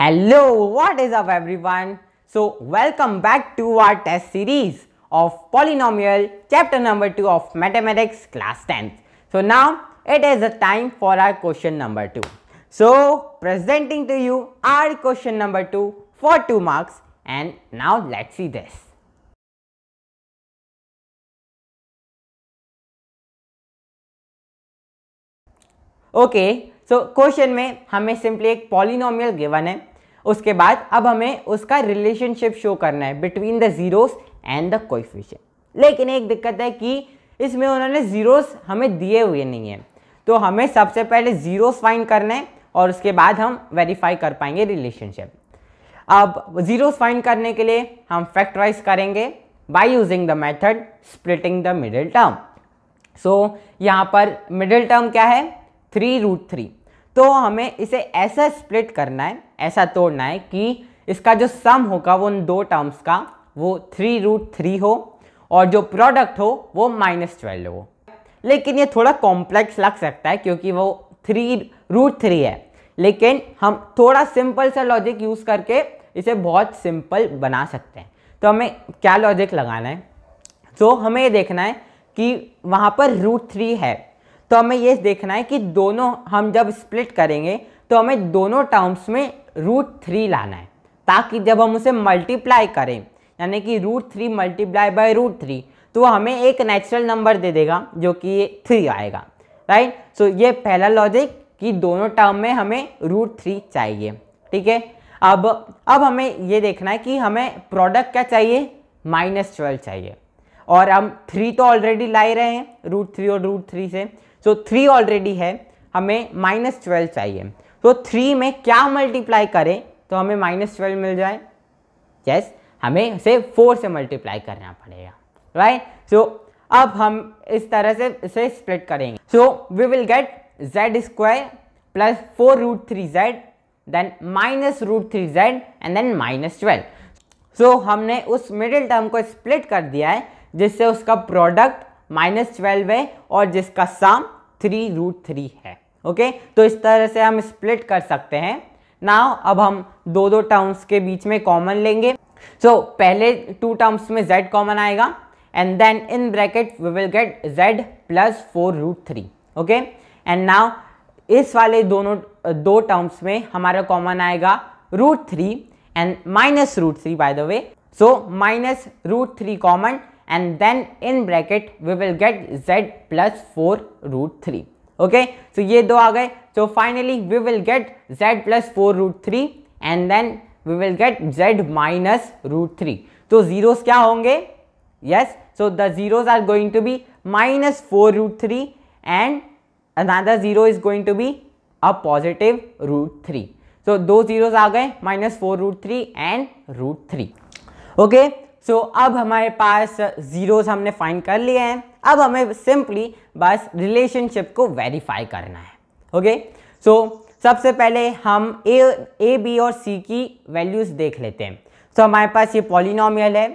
Hello, what is up everyone? So welcome back to our test series of polynomial chapter number 2 of mathematics class 10. So now it is the time for our question number 2. So presenting to you our question number 2 for 2 marks and now let's see this. Okay, so so, question में हमें simply एक polynomial given है उसके बाद अब हमें उसका relationship show करना है between the zeros and the coefficient लेकिन एक दिक्कत है कि इसमें उन्होंने जीरोस हमें दिए हुए नहीं है तो हमें सबसे पहले जीरोस फाइंड करना है और उसके बाद हम वेरीफाई कर पाएंगे रिलेशनशिप अब जीरोस फाइंड करने के लिए हम फैक्टराइज करेंगे by using the method splitting the middle term so यहाँ पर मिडिल टर्म क्या है थ्री रूट थ्री तो हमें इसे ऐसा स्प्लिट करना है ऐसा तोड़ना है कि इसका जो सम होगा वो उन दो टर्म्स का वो थ्री रूट थ्री हो और जो प्रोडक्ट हो वो माइनस ट्वेल्व हो लेकिन ये थोड़ा कॉम्प्लेक्स लग सकता है क्योंकि वो थ्री रूट थ्री है लेकिन हम थोड़ा सिंपल सा लॉजिक यूज़ करके इसे बहुत सिंपल बना सकते हैं तो हमें क्या लॉजिक लगाना है तो हमें ये देखना है कि वहाँ पर रूट थ्री है तो हमें ये देखना है कि दोनों हम जब स्प्लिट करेंगे तो हमें दोनों टर्म्स में रूट थ्री लाना है ताकि जब हम उसे मल्टीप्लाई करें यानी कि root three multiply by root three तो हमें एक नेचुरल नंबर दे देगा जो कि ये थ्री आएगा राइट सो ये पहला लॉजिक कि दोनों टर्म में हमें रूट थ्री चाहिए ठीक है अब अब हमें ये देखना है कि हमें प्रोडक्ट क्या चाहिए माइनस ट्वेल्व चाहिए और हम थ्री तो ऑलरेडी ला रहे हैं रूट थ्री और रूट थ्री से सो थ्री ऑलरेडी है हमें माइनस ट्वेल्व चाहिए तो so, थ्री में क्या मल्टीप्लाई करें तो हमें माइनस ट्वेल्व मिल जाए यस yes, हमें इसे फोर से मल्टीप्लाई करना पड़ेगा राइट right? सो so, अब हम इस तरह से इसे स्प्लिट करेंगे so we will get z square plus four root three z then minus root three z and then minus twelve so हमने उस मिडिल टर्म को स्प्लिट कर दिया है जिससे उसका प्रोडक्ट माइनस ट्वेल्व है और जिसका सम थ्री रूट थ्री है ओके तो इस तरह से हम स्प्लिट कर सकते हैं नाउ अब हम दो दो टर्म्स के बीच में कॉमन लेंगे सो so, पहले टू टर्म्स में z कॉमन आएगा and then in bracket we will get z plus four root three okay and now इस वाले दोनों दो टर्म्स में हमारा कॉमन आएगा root three and minus root three by the way so minus root three common and then in bracket we will get z plus 4 root 3 okay so ye do aa so finally we will get z plus 4 root 3 and then we will get z minus root 3 so zeros kya honge yes so the zeros are going to be minus 4 root 3 and another zero is going to be a positive root 3 so those zeros are गए minus four root root 3 root three so so, अब हमारे पास zeros हमने find कर लिए हैं अब हमें simply बस रिलेशनशिप को वेरीफाई करना है ओके okay? सो so, सबसे पहले हम ए ए बी और सी की वैल्यूज़ देख लेते हैं सो so, हमारे पास ये पॉलिनोमियल है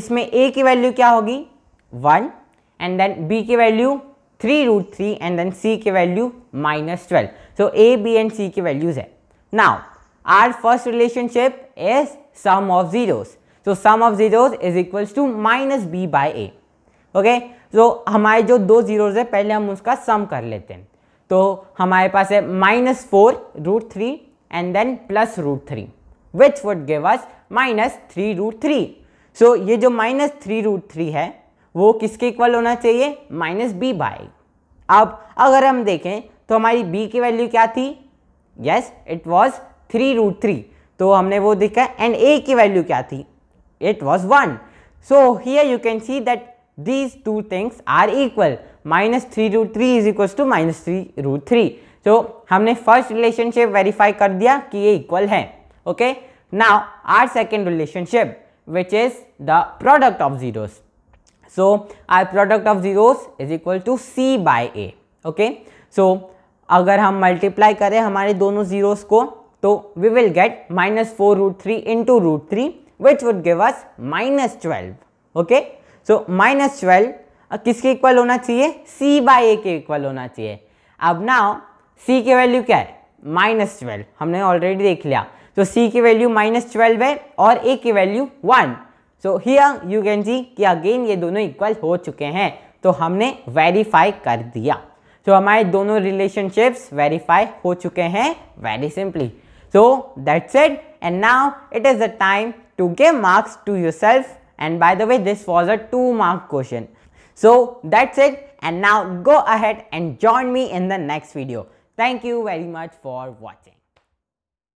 इसमें ए की वैल्यू क्या होगी वन एंड देन बी की value three root three and then c की value minus twelve so a b and c की वैल्यूज़ है now our first relationship is sum of zeros so sum of zeros is equals to minus b by a okay जो हमारे जो दो zeros है पहले हम उसका सम कर लेते हैं तो हमारे पास है minus four root three and then plus root three which would give us minus three root three so ये जो माइनस थ्री रूट थ्री है वो किसके इक्वल होना चाहिए माइनस बी बाई अब अगर हम देखें तो हमारी b की वैल्यू क्या थी yes it was three root three तो हमने वो देखा एंड a की वैल्यू क्या थी it was 1. So, here you can see that these two things are equal minus 3 root 3 is equals to minus 3 root 3. So, हमने first relationship verify कर दिया कि ये equal है okay. Now, our second relationship which is the product of zeros. So, our product of zeros is equal to C by A okay. So, अगर हम multiply करें हमारे दोनों zeros को तो we will get minus 4 root 3 into root 3 which would give us minus twelve okay so minus twelve किसके equal होना चाहिए c बाई ए के इक्वल होना चाहिए अब ना c की वैल्यू क्या है माइनस ट्वेल्व हमने ऑलरेडी देख लिया तो c की वैल्यू माइनस ट्वेल्व है और a की value one so here you can see कि अगेन ये दोनों इक्वल हो चुके हैं तो हमने वेरीफाई कर दिया तो so, हमारे दोनों रिलेशनशिप्स वेरीफाई हो चुके हैं very simply so that's it and now it is the time to give marks to yourself and by the way this was a 2 mark question. So that's it and now go ahead and join me in the next video. Thank you very much for watching.